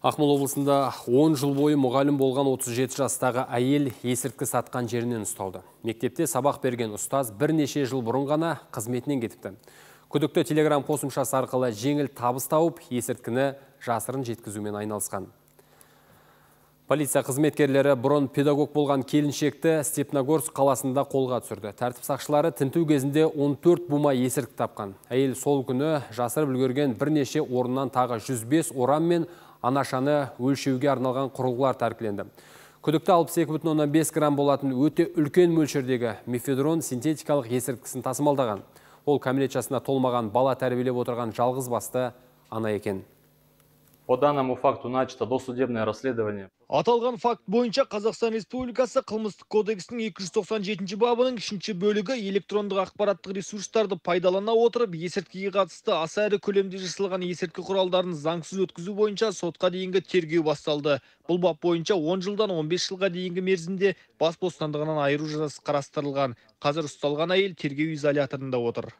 Ақмыл облысында 10 жыл бойы мұғалім болған 37 жастағы әйел есірткі сатқан жерінен ұсталды. Мектепте сабақ берген ұстаз бірнеше жыл бұрын ғана қызметінен кетіпті. Күдікті телеграм қосымшасы арқылы жеңіл табыс тауып, есірткіні жасырын жеткізумен айналысқан. Полиция қызметкерлері бұрын педагог болған келіншекті Степногорск қаласында қолға түсірді. Тәртіп сақшылары тінту кезінде 14 бума есірткі тапқан. Әйел сол күні жасырып үлгерген бірнеше орыннан тағы 105 орам мен анашаны өлшеуге арналған құрылғылар тәркіленді. Күдікті 62,5 грамм болатын өте үлкен мөлшердегі мефедрон синтетикалық есірткісін тасымалдаған. Ол кәмелет жасына толмаған бала тәрбиелеп отырған жалғыз басты ана екен. По данному факту начато досудебное расследование. Аталған факт бойынша Қазақстан Республикасы қылмыстық кодексінің 297 бабының үшінші бөлігі электрондық ақпараттық ресурстарды пайдалана отырып есірткіге қатысты аса ірі көлемде жасалған есірткі құралдарын заңсыз өткізу бойынша сотқа дейінгі тергеу басталды. Бұл бап бойынша 10 жылдан 15 жылға дейінгі мерзімде бас бостандығынан айыру жазасы қарастырылған. Қазір ұсталған әйел тергеу изоляторында отыр.